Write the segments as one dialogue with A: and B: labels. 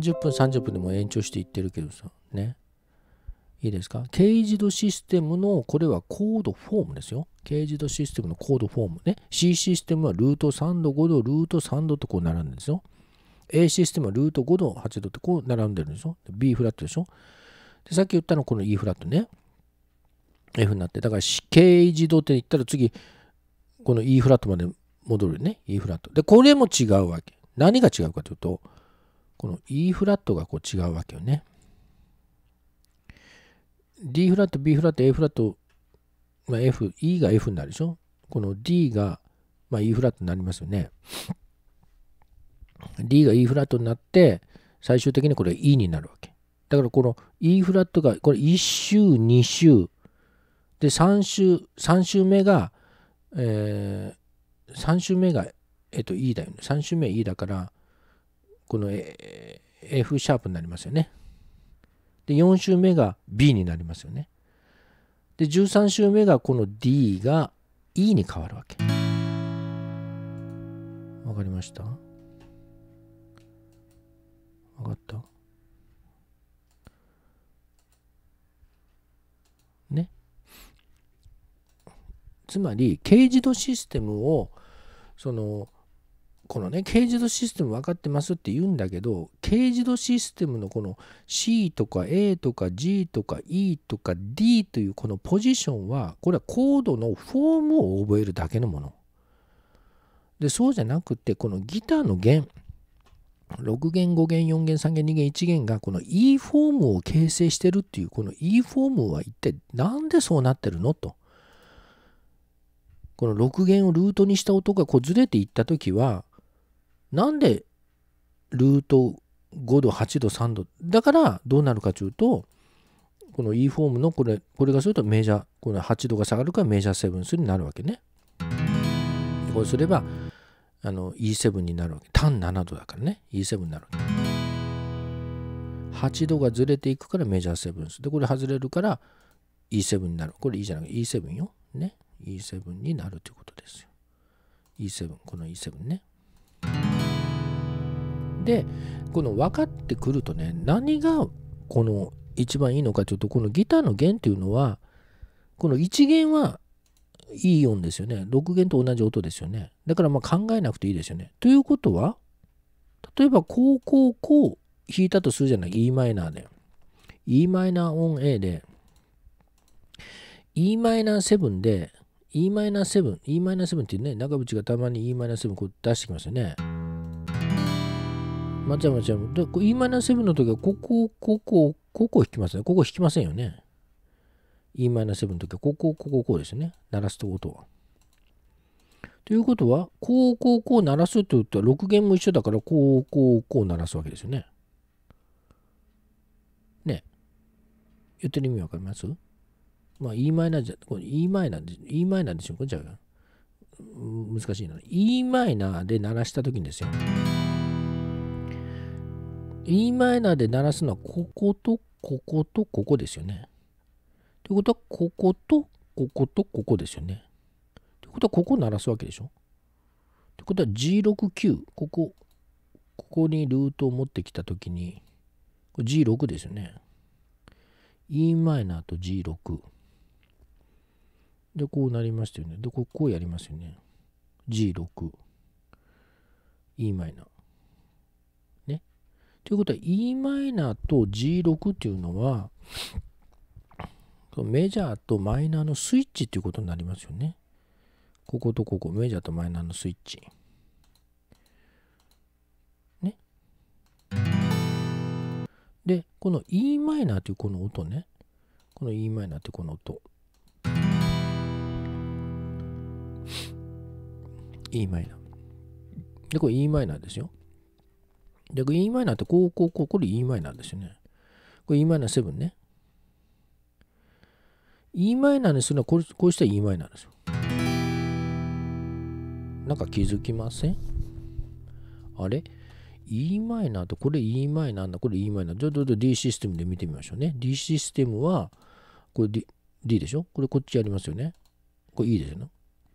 A: 30分30分でも延長していってるけどさねいいですか軽自動システムのこれはコードフォームですよ軽自動システムのコードフォームね C システムはルート3度5度ルート3度とこう並んでるんですよ A システムはルート5度8度ってこう並んでるんですよ B フラットでしょでさっき言ったのこの E フラットね F になってだから軽自動って言ったら次この E フラットまで戻るね E フラットでこれも違うわけ何が違うかというとこの E フラットがこう違うわけよね。D フラット、B フラット、A フラット、まあ、F、E が F になるでしょこの D が、まあ、E フラットになりますよね。D が E フラットになって、最終的にこれ E になるわけ。だからこの E フラットが、これ1週、2週、で、3週、3週目が、えー、3週目が、えっと、E だよね。3週目 E だから、この F シャープになりますよね。で4週目が B になりますよね。で13週目がこの D が E に変わるわけ。わかりました分かったね。つまり、軽自動システムを、その、このね軽自動システム分かってますって言うんだけど軽自動システムのこの C とか A とか G とか E とか D というこのポジションはこれはコードのフォームを覚えるだけのもの。でそうじゃなくてこのギターの弦6弦5弦4弦3弦2弦1弦がこの E フォームを形成してるっていうこの E フォームは一体何でそうなってるのとこの6弦をルートにした音がこうずれていった時はなんでルート5度、8度、3度。だからどうなるかというと、この E フォームのこれ、これがするとメジャー、この8度が下がるからメジャーセブンスになるわけね。こうすれば、あの E7 になるわけ。単7度だからね。E7 になるわけ。8度がずれていくからメジャーセブンス。で、これ外れるから E7 になる。これいいじゃない E7 よ。ね。E7 になるということですよ。E7、この E7 ね。でこの分かってくるとね何がこの一番いいのかというとこのギターの弦っていうのはこの1弦はいい音ですよね6弦と同じ音ですよねだからまあ考えなくていいですよねということは例えばこうこうこう弾いたとするじゃない e マイナーで e マイナー音 A で e マイナー7で e マイナー7 e マイナー7っていうね長渕がたまに e マイナー7こう出してきますよね。松山ちゃん、Em7 の時は、ここ、ここ、ここ弾きますね。ここ弾きませんよね。Em7 の時は、ここ、ここ、こうですね。鳴らすと音は。ということは、こう、こう、こう鳴らすって言ったら、6弦も一緒だから、こう、こう、こう鳴らすわけですよね。ね。言ってる意味わかりますまあ、Em じゃ、これ Em で、e イナーでしょこれじゃあ、難しいな。Em で鳴らした時にですよ。E マイナーで鳴らすのはこことこことここですよね。ということはこことこことここですよね。ということはここを鳴らすわけでしょ。ということは G69 ここここにルートを持ってきた時に G6 ですよね。e マイナーと G6。で、こうなりましたよね。で、こうやりますよね。G6。e マイナー。ということは Em と G6 っていうのはメジャーとマイナーのスイッチっていうことになりますよね。こことここ、メジャーとマイナーのスイッチ。ね。で、この Em というこの音ね。この Em ってこの音。Em。で、これ Em ですよ。で、e マイナーってこう、こう、こう、これ e マイナーですよね。これ e マイナー7ね。e マイナーにするのはこれ、こうしたら e マイナーですよ。なんか気づきませんあれ e マイナーとこれ e マイナーなんだ、これ e マイナー。ちょっと D システムで見てみましょうね。D システムは、これ D, D でしょこれこっちやりますよね。これ E ですよね。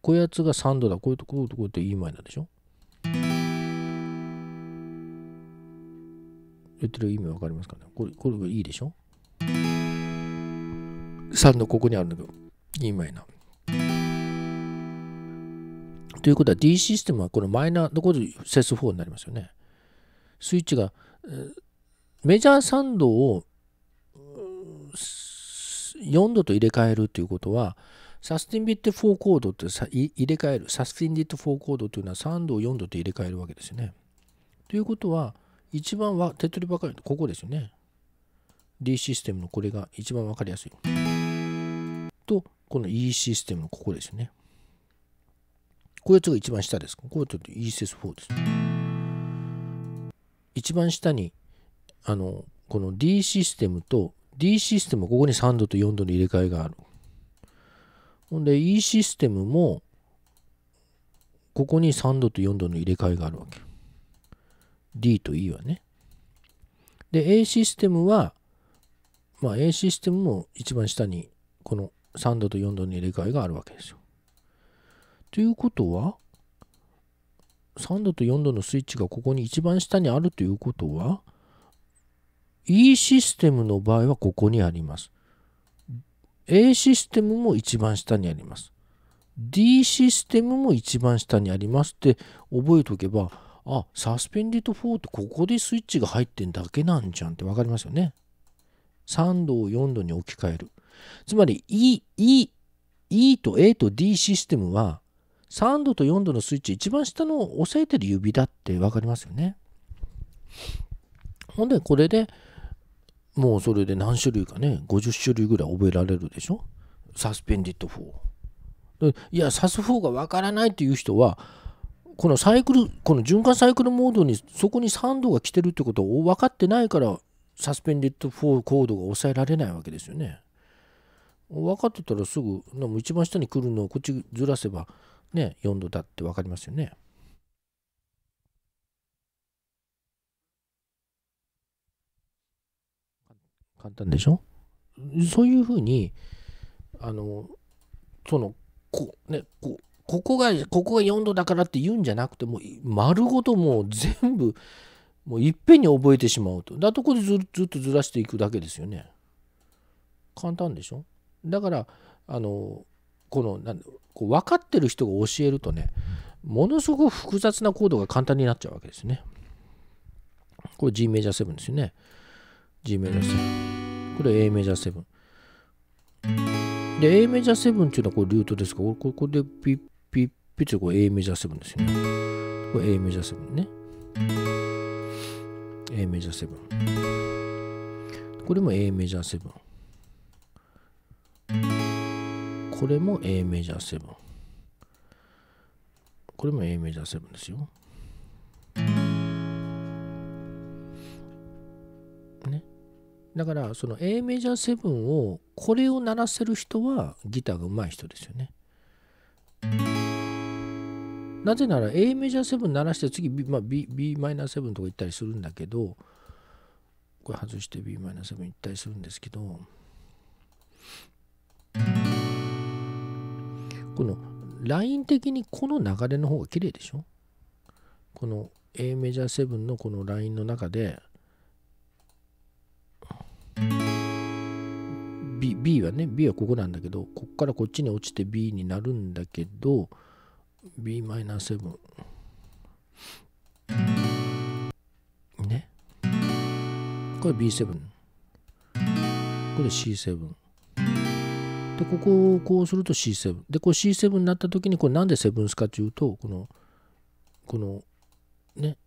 A: こやつが3度だ。こういうとことこういうと e マイナーでしょ言ってる意味わかりますかねこれ、これいいでしょ ?3 のここにあるんだけど、E マイナー。ということは D システムはこのマイナーどこでセス4になりますよね。スイッチが、メジャー3度を4度と入れ替えるということは、サスティンビット4コードって入れ替える、サスティンビット4コードというのは3度を4度と入れ替えるわけですよね。ということは、一番は手っ取りばかりのここですよね。D システムのこれが一番わかりやすい。と、この E システムのここですよね。こいつが一番下です。こうちょっと ESS4 です。一番下に、あの、この D システムと D システムここに3度と4度の入れ替えがある。ほんで E システムもここに3度と4度の入れ替えがあるわけ。D と E はね。で、A システムは、まあ、A システムも一番下にこの3度と4度の入れ替えがあるわけですよ。ということは、3度と4度のスイッチがここに一番下にあるということは、E システムの場合はここにあります。A システムも一番下にあります。D システムも一番下にありますって覚えておけば、あサスペンディット4ってここでスイッチが入ってんだけなんじゃんって分かりますよね。3度を4度に置き換える。つまり E、E、E と A と D システムは3度と4度のスイッチ一番下の押さえてる指だって分かりますよね。ほんでこれでもうそれで何種類かね50種類ぐらい覚えられるでしょサスペンディット4。いやサス4が分からないっていう人はこのサイクルこの循環サイクルモードにそこに3度が来てるってことを分かってないからサスペンデッド4コードが抑えられないわけですよね。分かってたらすぐなも一番下に来るのをこっちずらせばね4度だって分かりますよね。簡単でしょそういうふうにあのそのこうねこうここがここが4度だからって言うんじゃなくてもう丸ごともう全部もういっぺんに覚えてしまうとだとこでずずっとずらしていくだけですよね簡単でしょだからあのこのなんこう分かってる人が教えるとねものすごく複雑なコードが簡単になっちゃうわけですねこれ G メジャー7ですよね G メジャー7これ A メジャー7で A メジャー7っていうのはこれルートですかこれこれでピッピッピッてこれ A メジャー7ですよね。これ A メジャー7ね。A メジャーン。これも A メジャー7。これも A メジャー7。これも A メジャー7ですよ。ね。だからその A メジャー7をこれを鳴らせる人はギターが上手い人ですよね。なぜなら A メジャー7鳴らして次 B,、まあ、B, B マイナー7とか行ったりするんだけどこれ外して b マイナス7行ったりするんですけどこのライン的にこの流れの方が綺麗でしょこの A メジャー7のこのラインの中で B, B はね B はここなんだけどこっからこっちに落ちて B になるんだけど Bm7 ねこれ B7 これ C7 でここをこうすると C7 でこう C7 になった時にこれなんでセブンスかっていうとこのこのね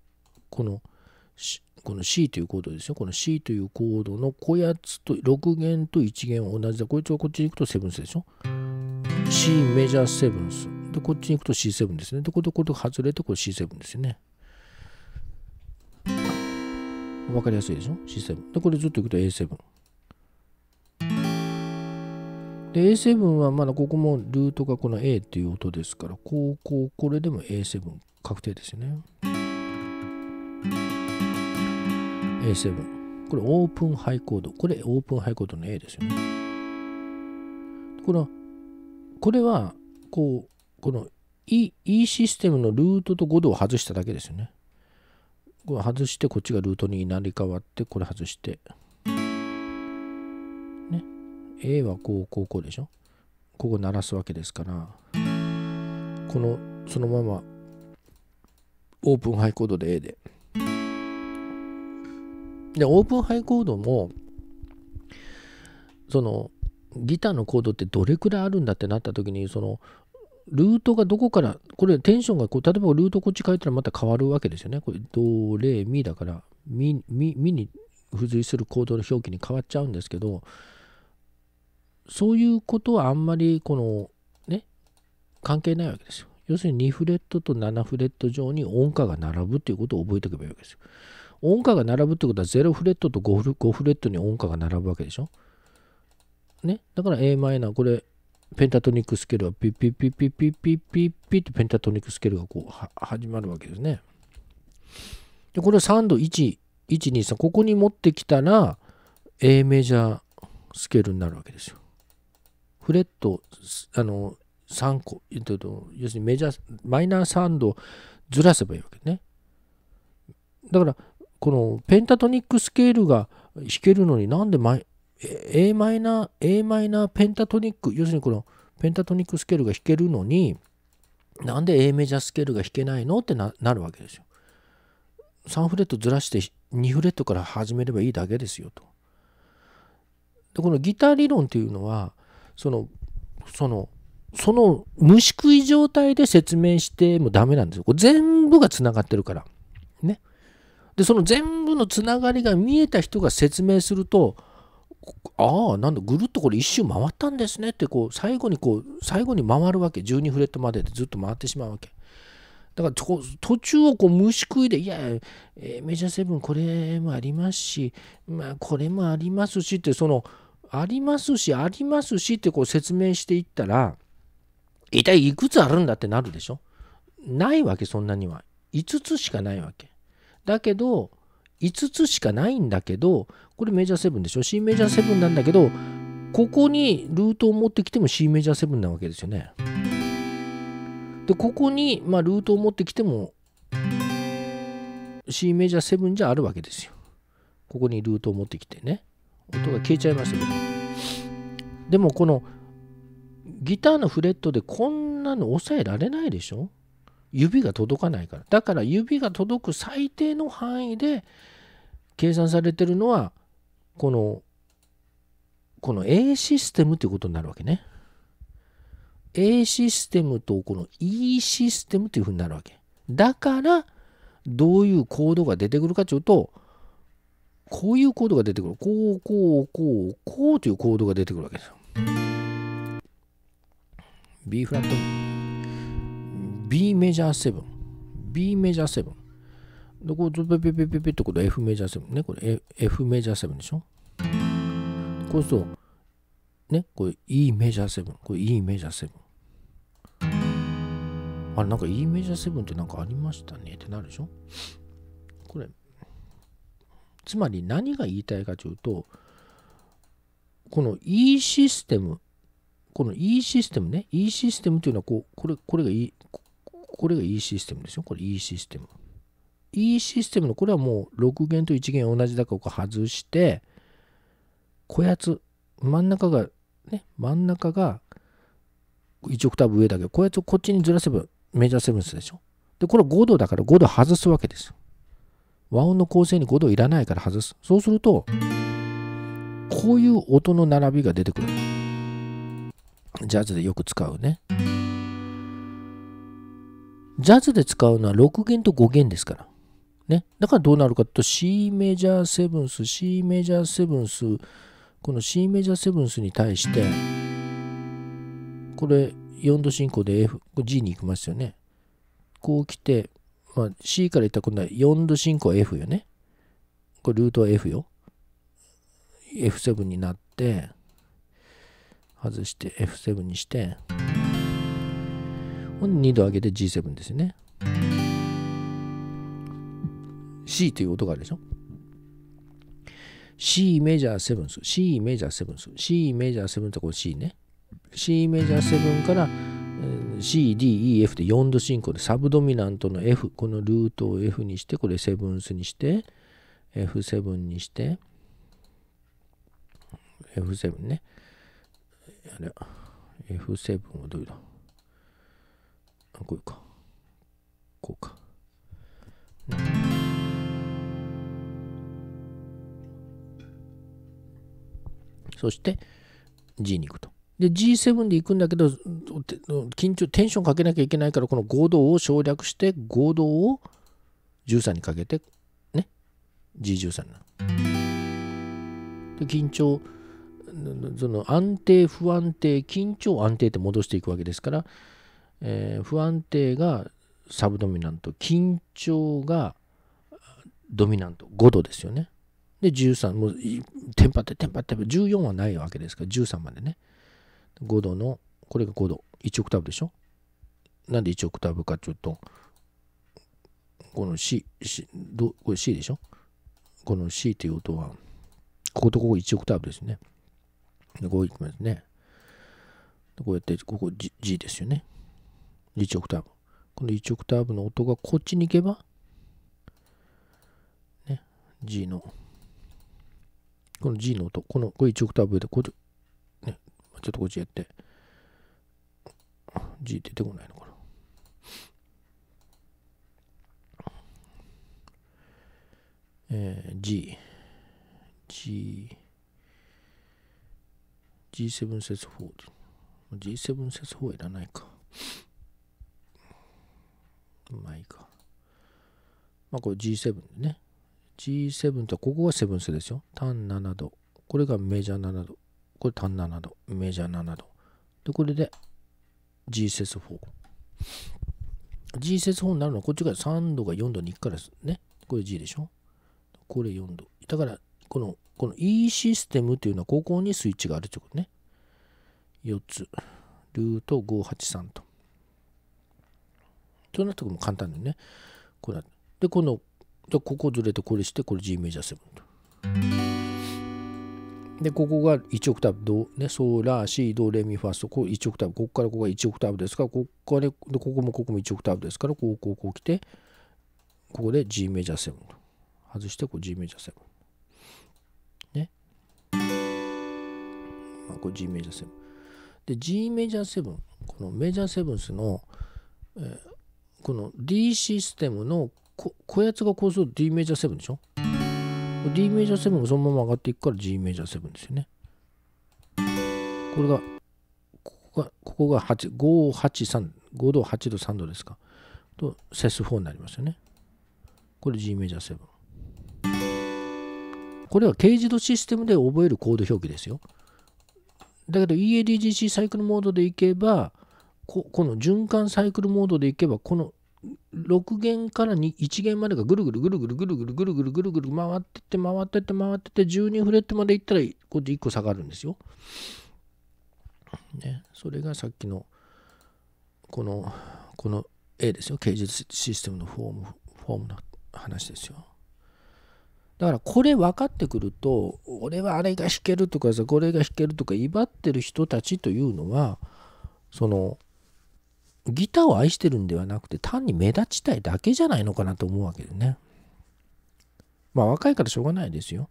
A: このこの C というコードですよこの C というコードのこやつと6弦と1弦は同じでこいつはこっちに行くとセブンスでしょ C メジャーセブンスで、こっちに行くと C7 ですね。で、これとこれと外れて、これ C7 ですよね。わかりやすいでしょ ?C7。で、これずっと行くと A7。で、A7 はまだここもルートがこの A っていう音ですから、こう、こう、これでも A7 確定ですよね。A7。これオープンハイコード。これオープンハイコードの A ですよね。これは、これはこうこの E, e システムのルートと5度を外しただけですよね。これ外してこっちがルートになり変わってこれ外して。ね。A はこうこうこうでしょ。ここ鳴らすわけですから。このそのままオープンハイコードで A で。でオープンハイコードもそのギターのコードってどれくらいあるんだってなった時にそのルートがどこから、これテンションがこう、例えばルートこっち変えたらまた変わるわけですよね。これ、ド、レ、ミだから、ミ、ミ、ミに付随する行動の表記に変わっちゃうんですけど、そういうことはあんまり、この、ね、関係ないわけですよ。要するに2フレットと7フレット上に音歌が並ぶっていうことを覚えておけばいいわけですよ。音歌が並ぶってことは0フレットと5フレットに音歌が並ぶわけでしょ。ね、だから a マイナーこれペンタトニックスケールはピッピッピッピッピッピッピッピッとペンタトニックスケールがこうは始まるわけですね。でこれを3度1123ここに持ってきたら A メジャースケールになるわけですよ。フレットあの3個、えっと、要するにメジャーマイナー3度ずらせばいいわけね。だからこのペンタトニックスケールが弾けるのになんでマイ A マイナー、A マイナーペンタトニック、要するにこのペンタトニックスケールが弾けるのに、なんで A メジャースケールが弾けないのってなるわけですよ。3フレットずらして2フレットから始めればいいだけですよと。でこのギター理論っていうのはそのそのその虫食い状態で説明してもダメなんですよ。これ全部がつながってるから。ね。でその全部のつながりが見えた人が説明するとああなんだぐるっとこれ一周回ったんですねってこう最後にこう最後に回るわけ12フレットまででずっと回ってしまうわけだから途中をこう虫食いでいや、えー、メジャーセブンこれもありますしまあこれもありますしってそのありますしありますしってこう説明していったら一体いくつあるんだってなるでしょないわけそんなには5つしかないわけだけど5つしかないんだけど、これメジャーセブンでしょ ?C メジャーセブンなんだけど、ここにルートを持ってきても C メジャーセブンなわけですよね。で、ここに、まあ、ルートを持ってきても C メジャーセブンじゃあるわけですよ。ここにルートを持ってきてね。音が消えちゃいましたけど。でもこのギターのフレットでこんなの抑えられないでしょ指が届かないからだから指が届く最低の範囲で計算されてるのはこのこの A システムということになるわけね A システムとこの E システムというふうになるわけだからどういうコードが出てくるかというとこういうコードが出てくるこうこうこうこうというコードが出てくるわけですよ B フラット B メジャー7。B メジャー7。で、こう、ずっとペペペペってこと F メジャー7ね。これ F メジャー7でしょ。こうすると、ね、これ E メジャー7。これ E メジャー7。あなんか E メジャー7ってなんかありましたねってなるでしょこれつまり何が言いたいかというとこの E システムこの E システムね E システムというのはこうこれこれが E これが E システムですよ。これ E システム。E システムのこれはもう6弦と1弦同じだからこ外して、こやつ、真ん中が、ね、真ん中が1オクターブ上だけど、こやつをこっちにずらせばメジャーセブンスでしょ。で、これ5度だから5度外すわけですよ。和音の構成に5度いらないから外す。そうすると、こういう音の並びが出てくる。ジャズでよく使うね。ジャズで使うのは6弦と5弦ですから。ね。だからどうなるかと C メジャーセブンス、C メジャーセブンス、この C メジャーセブンスに対して、これ4度進行で F、G に行きますよね。こう来て、まあ、C から言ったら今度は4度進行 F よね。これルートは F よ。F7 になって、外して F7 にして。2度上げて G7 ですよね。C という音があるでしょ C メジャーセブンス、C メジャーセブンス、C メジャーセブンっこ C ね。C メジャーセブンから C、D、E、F で4度進行でサブドミナントの F、このルートを F にして、これセブンスにして、F7 にして、F7 ね。あれ、F7 はどういうのこううか。こうか。そして G に行くと。で G7 で行くんだけど緊張テンションかけなきゃいけないからこの合同を省略して合同を13にかけてね G13 なで緊張その安定不安定緊張安定って戻していくわけですからえー、不安定がサブドミナント緊張がドミナント5度ですよねで13もうテンパってテンパって14はないわけですから13までね5度のこれが5度1オクターブでしょなんで1オクターブかちょっとこの C, C どこれ C でしょこの C っていう音はこことここ1オクターブですねでこういきますねこうやってここ G, G ですよね1オクターブ。この1オクターブの音がこっちに行けば、ね、G の、この G の音、この、これ1オクターブで、こっち、ね、ちょっとこっちやって、G 出てこないのかな。えー、G、G、G7 節4。G7 節4いらないか。まあいいか。まあこれ G7 でね。G7 とここがセブンスですよ。単7度。これがメジャー7度。これ単7度。メジャー7度。で、これで G セス4。G セス4になるのはこっちが3度が4度に行くからですね。これ G でしょ。これ4度。だから、この、この E システムっていうのはここにスイッチがあるってことね。4つ。ルート583と。そうなったらも簡単でねこうなでこのじゃここずれてこれしてこれ G メジャー7と。でここが1オクターブド、ね、ソーラーシードレミファーストこう1オクターブここからここが1オクターブですからここからでここもここも1オクターブですからこうこうこう来てここで G メジャー7と外してこう G メジャー7。ね。まあ、これ G メジャー7。で G メジャー7このメジャーセブンスの、えーこの D システムのここやつがこうすると D メジャー7でしょ D メジャー7もそのまま上がっていくから G メジャー7ですよね。これが、ここが、ここが5、8、3、5度、8度、3度ですか。と、セス4になりますよね。これ G メジャー7。これは軽自動システムで覚えるコード表記ですよ。だけど EADGC サイクルモードでいけば、この循環サイクルモードでいけばこの6弦から1弦までがぐるぐるぐるぐるぐるぐるぐるぐるぐるぐる回ってって回ってって回ってって12フレットまでいったらこうやって1個下がるんですよ。ね、それがさっきのこのこの A ですよ。形実システムのフォームフォームの話ですよ。だからこれ分かってくると俺はあれが弾けるとかさこれが弾けるとか威張ってる人たちというのはそのギターを愛してるんではなくて単に目立ちたいだけじゃないのかなと思うわけでね。まあ若いからしょうがないですよ。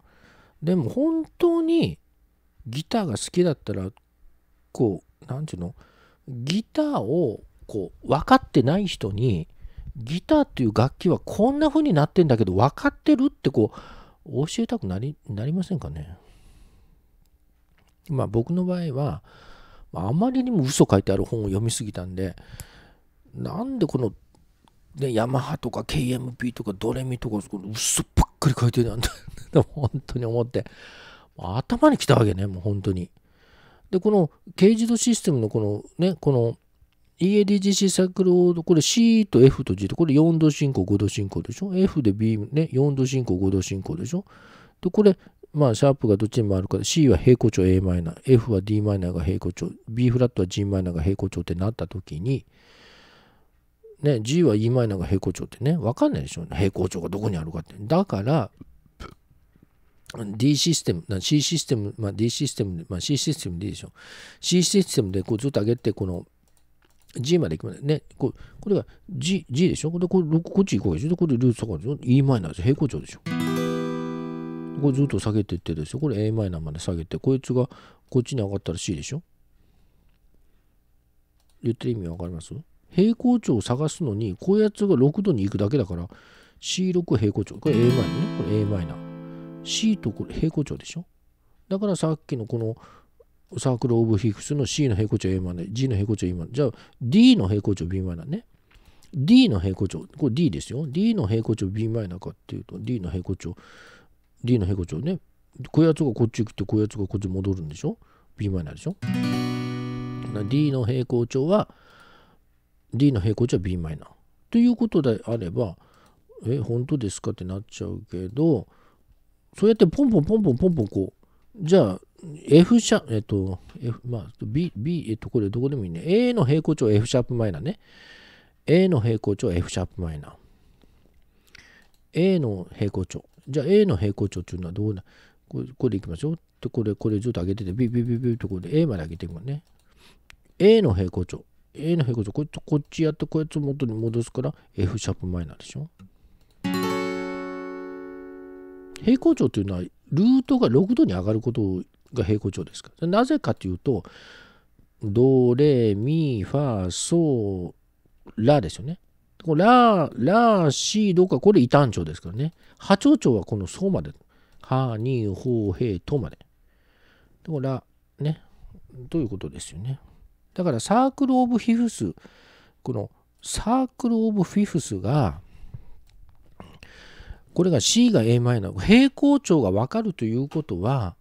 A: でも本当にギターが好きだったらこう何て言うのギターをこう分かってない人にギターっていう楽器はこんな風になってんだけど分かってるってこう教えたくなりなりませんかね。まあ僕の場合はあまりにも嘘書いてある本を読みすぎたんで、なんでこの、ね、ヤマハとか KMP とかドレミとか、この嘘ばっかり書いてるなんて 本当に思って、頭にきたわけね、もう本当に。で、この軽自動システムのこのね、この EADGC サイクルド、これ C と F と G と、これ4度進行、5度進行でしょ ?F で B、ね、4度進行、5度進行でしょで、これまあ、シャープがどっちにもあるから、C は平行調 a マイナー、F は d マイナーが平行調、B フラットは g マイナーが平行調ってなった時に、ね、G は e マイナーが平行調ってね、わかんないでしょ、ね、平行調がどこにあるかって。だから、D システム、C システム、まあ、D システム、まあ、C システムでいいでしょ。C システムでこうずっと上げて、この G まで行きますね。ここれが G, G でしょこれこっち行こうでしょでこれルーツとがでしょ ?E マイナーでしょ平行調でしょこれずっと下げてってですよ。これ a マイナーまで下げて、こいつがこっちに上がったら C でしょ言ってる意味わかります平行調を探すのに、こういうやつが6度に行くだけだから、C6 平行調。これ a マイナーね。これ a マイナー。C とこれ平行調でしょだからさっきのこのサークルオブヒフスの C の平行調 a マイナー、G の平行調 a マイナー。じゃあ D の平行調 b マイナーね。D の平行調。これ D ですよ。D の平行調 b マイナーかっていうと、D の平行調。D の平行調ねこういうやつがこっち行くとこういうやつがこっち戻るんでしょ b マイナーでしょ D の平行調は D の平行調は b マイナーということであればえ本当ですかってなっちゃうけどそうやってポンポンポンポンポンポンこうじゃあ F シャえっと、F、まあ B、B、えっと、これどこでもいいね。A の平行調 F シャープマイナーね。A の平行調 F シャープマイナー。A の平行調じゃあ A の平行調っていうのはどうなこれこれでいきましょう。で、これ、これずっと上げてて、ビビビビビとこれで A まで上げていくのね。A の平行調。A の平行調、こっこっちやってこいつ元に戻すから F シャープマイナーでしょ。平行調というのはルートが6度に上がることが平行調ですから。なぜかというと、ドレミファソラですよね。これラ、ラ、シ、どか、これ異端調ですからね。波長調はこのソまで。は、に、ほー、へい、とまで。でから、ね、ということですよね。だからサークル・オブ・フィフス、このサークル・オブ・フィフスが、これが C が a マイナー、平行調が分かるということは、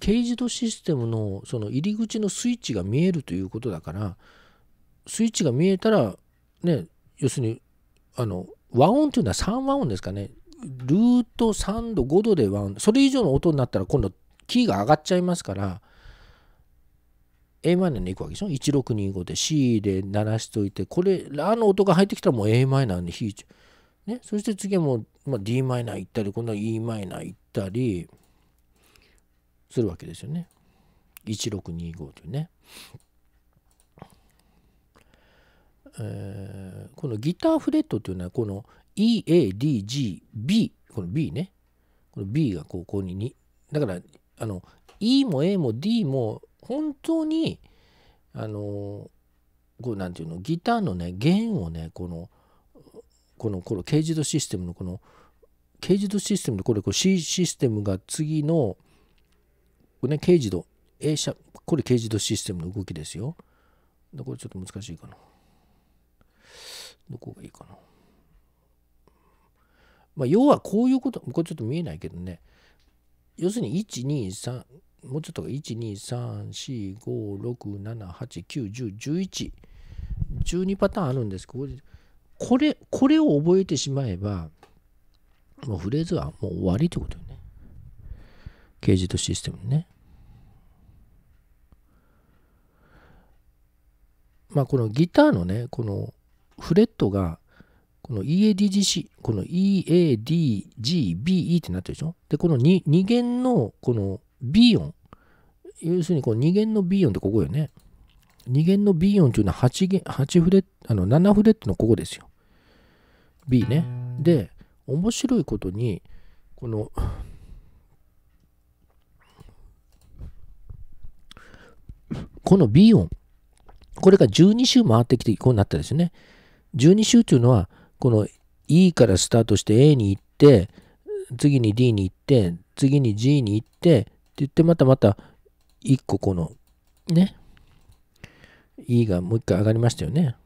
A: ケージドシステムのその入り口のスイッチが見えるということだから、スイッチが見えたら、ね、要するにあの和音というのは3和音ですかねルート3度5度で和音それ以上の音になったら今度キーが上がっちゃいますから Am に行くわけでしょ1625で C で鳴らしといてこれラの音が入ってきたらもう Am に弾いちゃう、ね、そして次はもう、まあ、Dm 行ったり今度は Em 行ったりするわけですよね1625というね。えこのギターフレットっていうのはこの EADGB この B ねこの B がここに2だからあの E も A も D も本当にあのこうなんていうのギターのね弦をねこのこのこのケージドシステムのこのケージドシステムでこれこう C システムが次のこれねケージド A 社これケージドシステムの動きですよ。これちょっと難しいかな。どこがいいかな。まあ、要はこういうこと、これちょっと見えないけどね。要するに、1、2、3、もうちょっとが1、2、3、4、5、6、7、8、9、10、11、12パターンあるんですけど、これ、これを覚えてしまえば、もうフレーズはもう終わりってことよね。ージとシステムね。まあ、このギターのね、このフレットがこの EADGC、この EADGBE ってなってるでしょで、この 2, 2弦のこの B 音。要するにこの2弦の B 音ってここよね。2弦の B 音っていうのは8弦、八フレット、あの7フレットのここですよ。B ね。で、面白いことに、この、この B 音。これが12周回ってきて、こうなったですよね。12週ていうのはこの E からスタートして A に行って次に D に行って次に G に行ってって言ってまたまた1個このね E がもう1回上がりましたよね。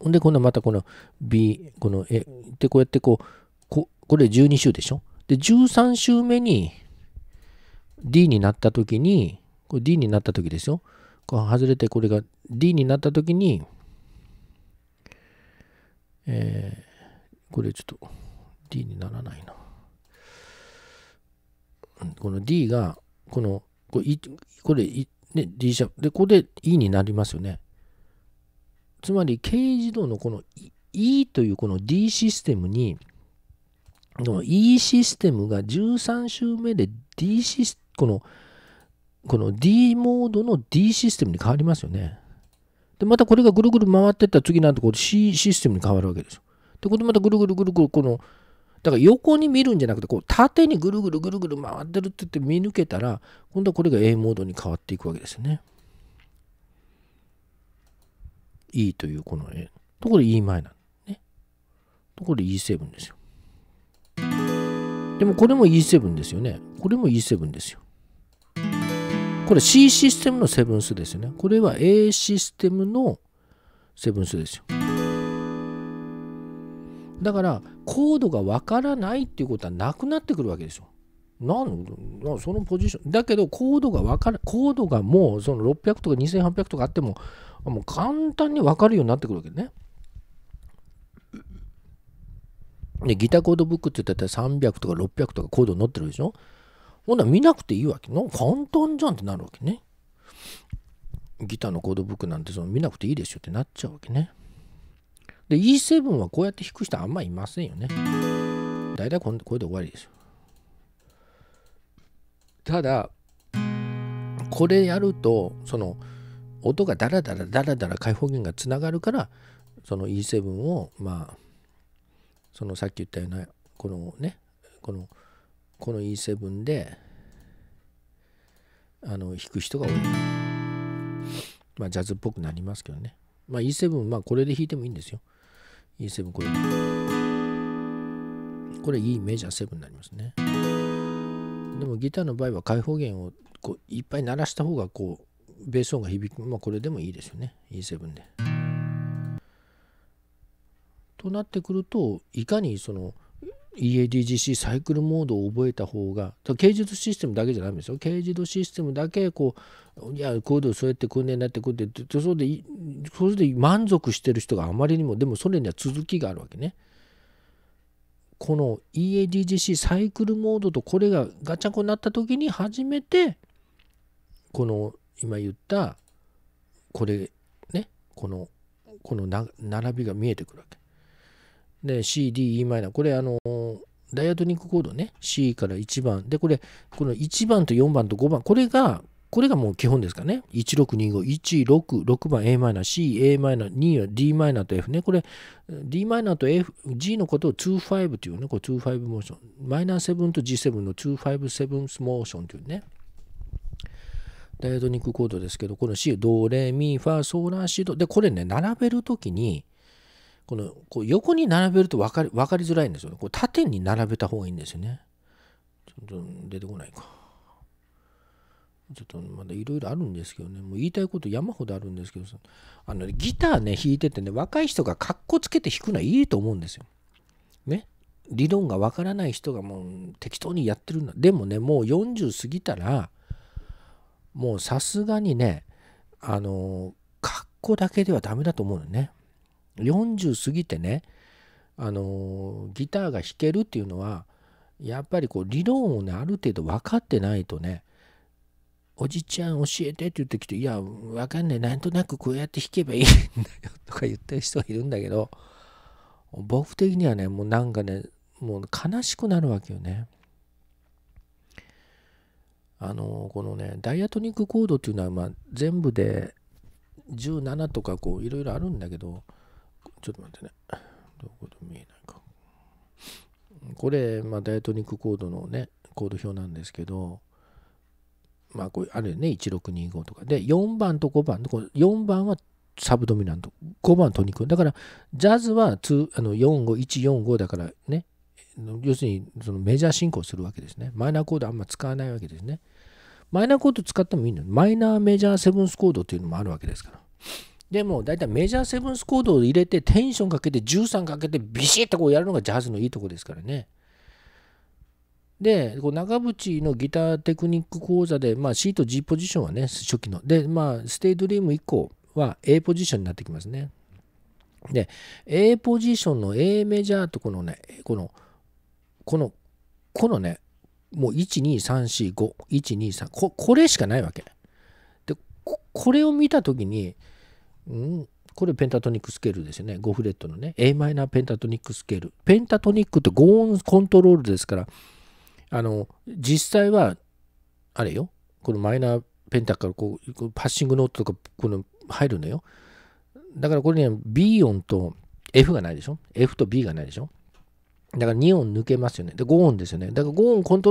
A: ほんで今度はまたこの B この A でこうやってこうここれ12週でしょで13週目に D になった時にこれ D になった時ですよこう外れてこれが D になった時に、えー、これちょっと D にならないな。この D が、この、これ、これね、D シャープ。で、これで E になりますよね。つまり、軽自動のこの E というこの D システムに、この E システムが13週目で D シスこのこの D モードの D システムに変わりますよね。で、またこれがぐるぐる回ってったら次なんとこう C システムに変わるわけですよ。で、これまたぐるぐるぐるぐるこの、だから横に見るんじゃなくて、こう縦にぐるぐるぐるぐる回ってるって言って見抜けたら、今度はこれが A モードに変わっていくわけですね。E というこの A。ところで E 前なんね。ところで E7 ですよ。でもこれも E7 ですよね。これも E7 ですよ。これ C システムのセブンスですよね。これは A システムのセブンスですよ。だからコードがわからないっていうことはなくなってくるわけですよ。なんそのポジションだけどコードが分かるコードがもうその600とか2800とかあってももう簡単に分かるようになってくるわけね。でギターコードブックって言ったら300とか600とかコード載ってるでしょほんなら見なくていいわけ。なんか簡単じゃんってなるわけね。ギターのコードブックなんてその見なくていいですよってなっちゃうわけね。で E7 はこうやって弾く人あんまいませんよね。だいたここれで終わりですよ。ただこれやるとその音がダラダラダラダラ開放弦がつながるからその E7 をまあそのさっき言ったようなこのねこのこの E7 であの弾く人が多い。まあジャズっぽくなりますけどね。まあ E7 まあこれで弾いてもいいんですよ。E7 これ。これ E メジャー7になりますね。でもギターの場合は開放弦をこういっぱい鳴らした方がこうベース音が響く、まあ、これでもいいですよね E7 で。となってくるといかにその EADGC サイクルモードを覚えた方が軽自動システムだけじゃダメですよ軽自動システムだけこういやこういうのそうやって訓練になってくってそれでそれで満足してる人があまりにもでもそれには続きがあるわけね。この EADGC サイクルモードとこれがガチャコになった時に初めてこの今言ったこれねこのこの並びが見えてくるわけ。で、C、D、E マイナー。これ、あの、ダイアトニックコードね、C から1番。で、これ、この1番と4番と5番、これが、これがもう基本ですかね。1625、16、6番 a マイナー、C、a マイナー、2は d マイナーと f ね。これ、d マイナーと f、g のことを25というね、これ25モーション。マイナー7と g7 の257モーションというね。ダイアトニックコードですけど、この C、ド、レ、ミ、ファ、ソーラー、シード。で、これね、並べるときに、このこう横に並べると分かり分かりづらいんですよね。こう縦に並べた方がいいんですよね。ちょっと出てこないか。ちょっとまだいろいろあるんですけどね、もう言いたいこと山ほどあるんですけど、あのギターね、弾いててね、若い人がかっこつけて弾くのはいいと思うんですよ。ね。理論がわからない人がもう適当にやってるんだ。でもね、もう40過ぎたら、もうさすがにね、あの、格好だけではダメだと思うのね。40過ぎてねあのギターが弾けるっていうのはやっぱりこう理論をねある程度分かってないとねおじちゃん教えてって言ってきて「いや分かんないなんとなくこうやって弾けばいいんだよ」とか言ってる人がいるんだけど僕的にはねもうなんかねもう悲しくなるわけよね。あのこのねダイアトニックコードっていうのはま全部で17とかこういろいろあるんだけどちょっと待ってね。どこで見えないか。これ、まあ、ダイアトニックコードのね、コード表なんですけど、まあ、こうあるよね、1625とか。で、4番と5番、4番はサブドミナント、5番トニック。だから、ジャズは2あの4、5、1、4、5だからね、要するにそのメジャー進行するわけですね。マイナーコードあんま使わないわけですね。マイナーコード使ってもいいのマイナーメジャーセブンスコードっていうのもあるわけですから。でも大体メジャーセブンスコードを入れてテンションかけて13かけてビシッとこうやるのがジャズのいいとこですからね。で、こう長渕のギターテクニック講座で、まあ、C と G ポジションはね、初期の。で、まあ、ステイドリーム以降は A ポジションになってきますね。で、A ポジションの A メジャーとこのね、この、この、このね、もう1 2 3 4 5 1 2 3ここれしかないわけ。でこれを見た時にんこれペンタトニックスケールですよね。5フレットのね。Am ペンタトニックスケール。ペンタトニックって5音コントロールですから、あの、実際は、あれよ、このマイナーペンタからこう、パッシングノートとか、この入るのよ。だからこれね、B 音と F がないでしょ ?F と B がないでしょだから2音抜けますよね。で、5音ですよね。だから5音コントロール